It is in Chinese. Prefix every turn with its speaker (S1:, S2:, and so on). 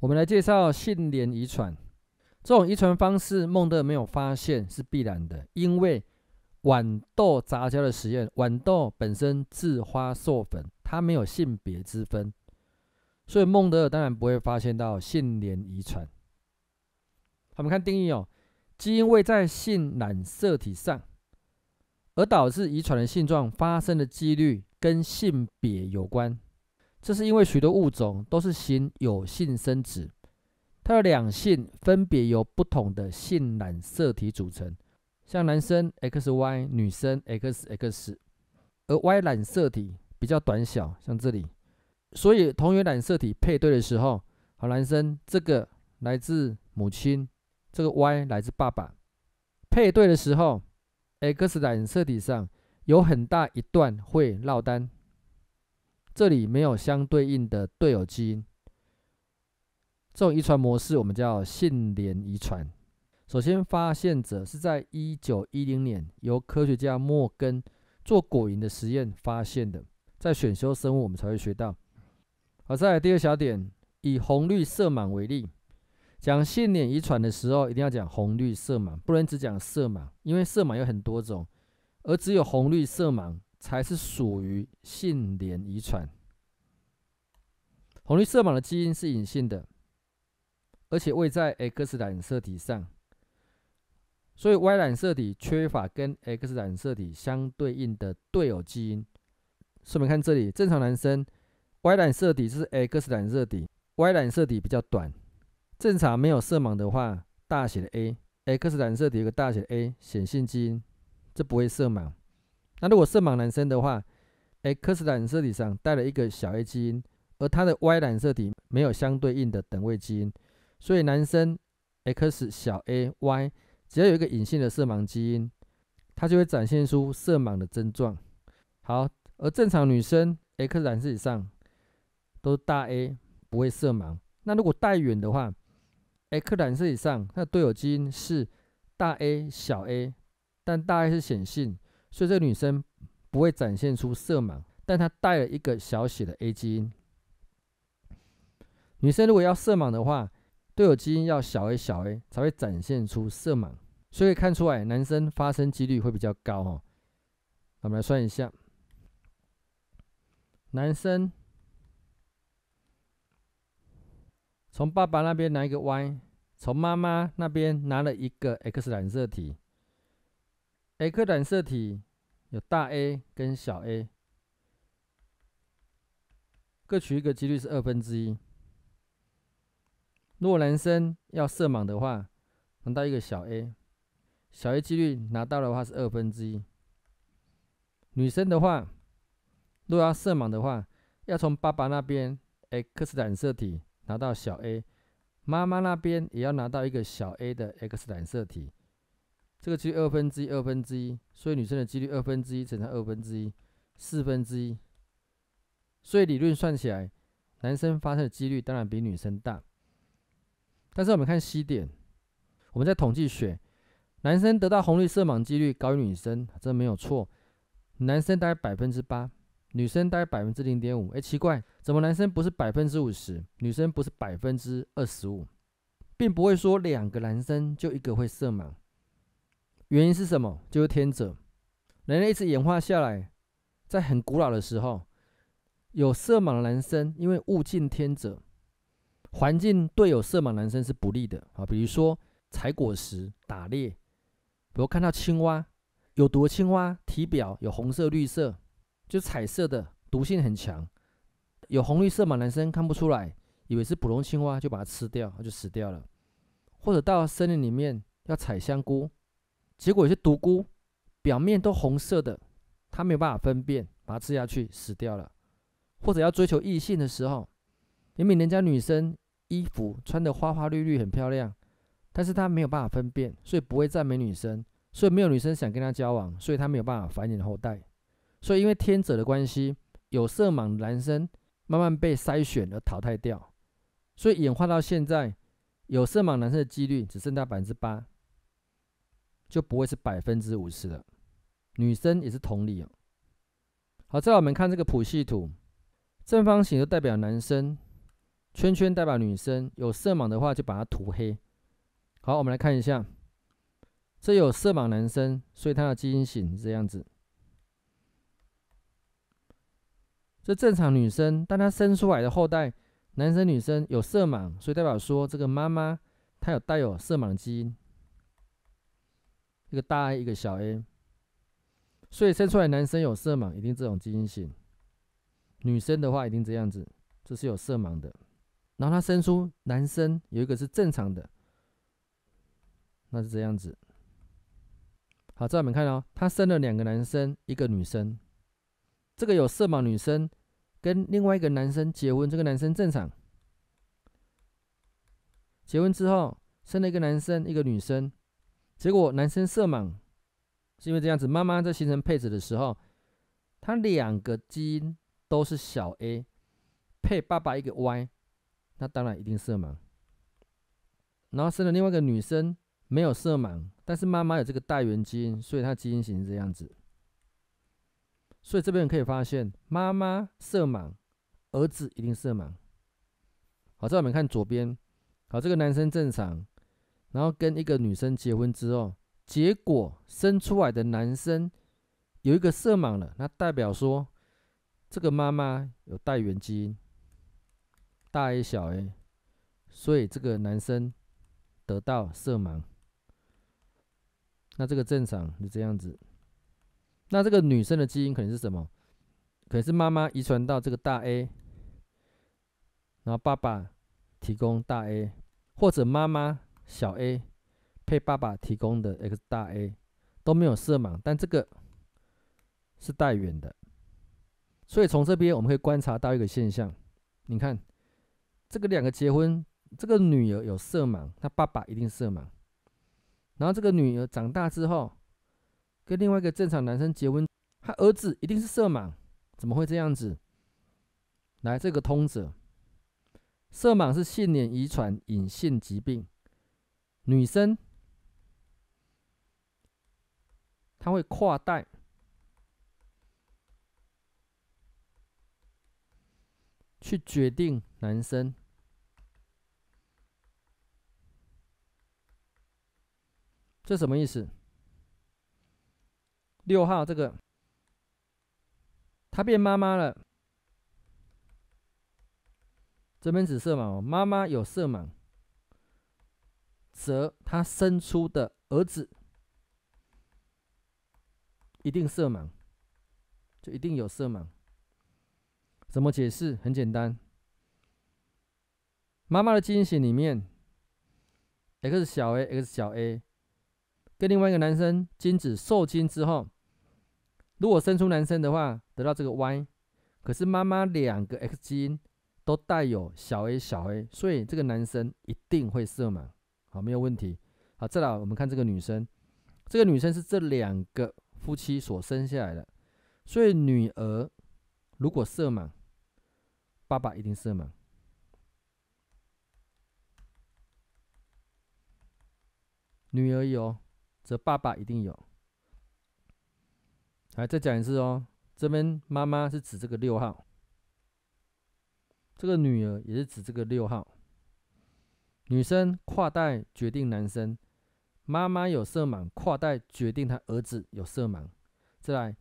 S1: 我们来介绍性联遗传这种遗传方式。孟德尔没有发现是必然的，因为豌豆杂交的实验，豌豆本身自花授粉，它没有性别之分，所以孟德尔当然不会发现到性联遗传。我们看定义哦，基因位在性染色体上。而导致遗传的性状发生的几率跟性别有关，这是因为许多物种都是行有性生殖，它的两性分别由不同的性染色体组成，像男生 X Y，女生 X X，而 Y 染色体比较短小，像这里，所以同源染色体配对的时候，好，男生这个来自母亲，这个 Y 来自爸爸，配对的时候。X 染色体上有很大一段会落单，这里没有相对应的对偶基因。这种遗传模式我们叫性联遗传。首先发现者是在一九一零年，由科学家莫根做果蝇的实验发现的。在选修生物，我们才会学到。好，再来第二小点，以红绿色盲为例。讲性脸遗传的时候，一定要讲红绿色盲，不能只讲色盲，因为色盲有很多种，而只有红绿色盲才是属于性脸遗传。红绿色盲的基因是隐性的，而且位在 X 染色体上，所以 Y 染色体缺乏跟 X 染色体相对应的对偶基因。顺便看这里，正常男生 Y 染色体是 X 染色体，Y 染色体比较短。正常没有色盲的话，大写的 A X 染色体有个大写的 A 显性基因，这不会色盲。那如果色盲男生的话，X 染色体上带了一个小 a 基因，而他的 Y 染色体没有相对应的等位基因，所以男生 X 小 aY 只要有一个隐性的色盲基因，他就会展现出色盲的症状。好，而正常女生 X 染色体上都大 A，不会色盲。那如果带远的话，诶，克蓝色以上，它的对友基因是大 A 小 a，但大 A 是显性，所以这个女生不会展现出色盲，但她带了一个小写的 a 基因。女生如果要色盲的话，队友基因要小 a 小 a 才会展现出色盲，所以看出来男生发生几率会比较高哦。我们来算一下，男生。从爸爸那边拿一个 Y，从妈妈那边拿了一个 X 染色体。X 染色体有大 A 跟小 a，各取一个，几率是二分之一。若男生要色盲的话，拿到一个小 a，小 a 几率拿到的话是二分之一。女生的话，若要色盲的话，要从爸爸那边 X 染色体。拿到小 a，妈妈那边也要拿到一个小 a 的 X 染色体，这个几率二分之一，二分之一，所以女生的几率二分之一乘上二分之一，四分之一。所以理论算起来，男生发生的几率当然比女生大。但是我们看 C 点，我们在统计学，男生得到红绿色盲几率高于女生，这没有错，男生大概百分之八。女生大概百分之零点五，哎，奇怪，怎么男生不是百分之五十？女生不是百分之二十五？并不会说两个男生就一个会色盲。原因是什么？就是天者。人类一直演化下来，在很古老的时候，有色盲的男生，因为物竞天择，环境对有色盲男生是不利的啊。比如说采果实、打猎，比如看到青蛙，有毒的青蛙体表有红色、绿色。就彩色的，毒性很强，有红绿色嘛，男生看不出来，以为是普通青蛙就把它吃掉，就死掉了。或者到森林里面要采香菇，结果有些毒菇，表面都红色的，他没有办法分辨，把它吃下去死掉了。或者要追求异性的时候，明明人家女生衣服穿的花花绿绿，很漂亮，但是他没有办法分辨，所以不会赞美女生，所以没有女生想跟他交往，所以他没有办法繁衍后代。所以，因为天者的关系，有色盲男生慢慢被筛选而淘汰掉，所以演化到现在，有色盲男生的几率只剩下百分之八，就不会是百分之五十了。女生也是同理。哦。好，这我们看这个谱系图，正方形就代表男生，圈圈代表女生。有色盲的话，就把它涂黑。好，我们来看一下，这有色盲男生，所以他的基因型是这样子。这正常女生，但她生出来的后代，男生女生有色盲，所以代表说这个妈妈她有带有色盲基因，一个大 A 一个小 a，所以生出来男生有色盲，一定这种基因型，女生的话一定这样子，这是有色盲的。然后她生出男生有一个是正常的，那是这样子。好，这我们看到，她生了两个男生，一个女生。这个有色盲女生跟另外一个男生结婚，这个男生正常。结婚之后生了一个男生一个女生，结果男生色盲，是因为这样子，妈妈在形成配子的时候，他两个基因都是小 a，配爸爸一个 Y，那当然一定色盲。然后生了另外一个女生没有色盲，但是妈妈有这个大圆基因，所以她基因型这样子。所以这边可以发现，妈妈色盲，儿子一定色盲。好，在我们看左边，好，这个男生正常，然后跟一个女生结婚之后，结果生出来的男生有一个色盲了，那代表说这个妈妈有带原基因大 A 小 a，所以这个男生得到色盲。那这个正常就这样子。那这个女生的基因可能是什么？可能是妈妈遗传到这个大 A，然后爸爸提供大 A，或者妈妈小 A 配爸爸提供的 X 大 A 都没有色盲，但这个是带远的，所以从这边我们可以观察到一个现象。你看，这个两个结婚，这个女儿有色盲，她爸爸一定色盲，然后这个女儿长大之后。跟另外一个正常男生结婚，他儿子一定是色盲，怎么会这样子？来，这个通者，色盲是性脸遗传隐性疾病，女生她会跨代去决定男生，这什么意思？六号这个，他变妈妈了，这边紫色嘛，妈妈有色盲，则他生出的儿子一定色盲，就一定有色盲。怎么解释？很简单，妈妈的基因型里面 X 小 a X 小 a，跟另外一个男生精子受精之后。如果生出男生的话，得到这个 Y，可是妈妈两个 X 基因都带有小 a 小 a，所以这个男生一定会色盲。好，没有问题。好，再来我们看这个女生，这个女生是这两个夫妻所生下来的，所以女儿如果色盲，爸爸一定色盲。女儿有，则爸爸一定有。来，再讲一次哦。这边妈妈是指这个六号，这个女儿也是指这个六号。女生跨代决定男生，妈妈有色盲，跨代决定她儿子有色盲。再来。